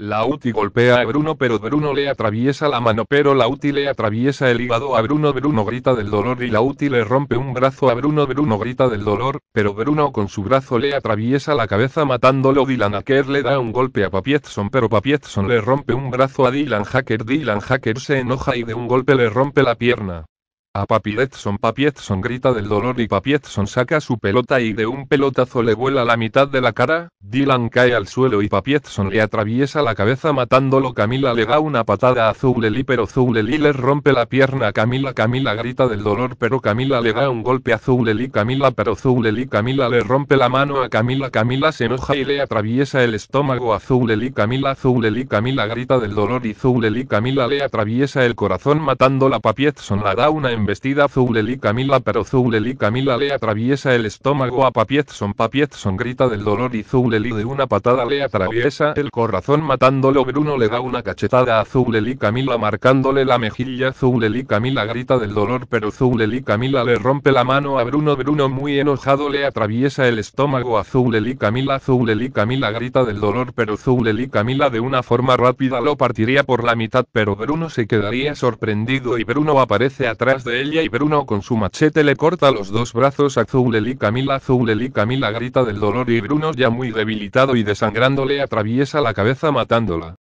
La Lauti golpea a Bruno pero Bruno le atraviesa la mano pero la Lauti le atraviesa el hígado a Bruno Bruno grita del dolor y la Lauti le rompe un brazo a Bruno Bruno grita del dolor, pero Bruno con su brazo le atraviesa la cabeza matándolo Dylan Hacker le da un golpe a Papietson pero Papietson le rompe un brazo a Dylan Hacker Dylan Hacker se enoja y de un golpe le rompe la pierna. A Papietson Papietson grita del dolor y Papietson saca su pelota y de un pelotazo le vuela la mitad de la cara, Dylan cae al suelo y Papietson le atraviesa la cabeza matándolo Camila le da una patada a Zuleli pero Zuleli le rompe la pierna Camila Camila grita del dolor pero Camila le da un golpe a Zuleli Camila pero Zuleli Camila le rompe la mano a Camila Camila se enoja y le atraviesa el estómago a Zuleli Camila Zuleli Camila grita del dolor y Zuleli Camila le atraviesa el corazón matándola Papietson la da una embestida Zuleli Camila pero Zuleli Camila le atraviesa el estómago a Papietson Papietson grita del dolor y Zuleli de una patada le atraviesa el corazón matándolo Bruno le da una cachetada a Zuleli Camila marcándole la mejilla Zuleli Camila grita del dolor pero Zuleli Camila le rompe la mano a Bruno Bruno muy enojado le atraviesa el estómago a Zuleli Camila Zuleli Camila grita del dolor pero Zuleli Camila de una forma rápida lo partiría por la mitad pero Bruno se quedaría sorprendido y Bruno aparece atrás de ella y Bruno con su machete le corta los dos brazos a Zuleli Camila. Zuleli Camila grita del dolor y Bruno ya muy debilitado y desangrándole atraviesa la cabeza matándola.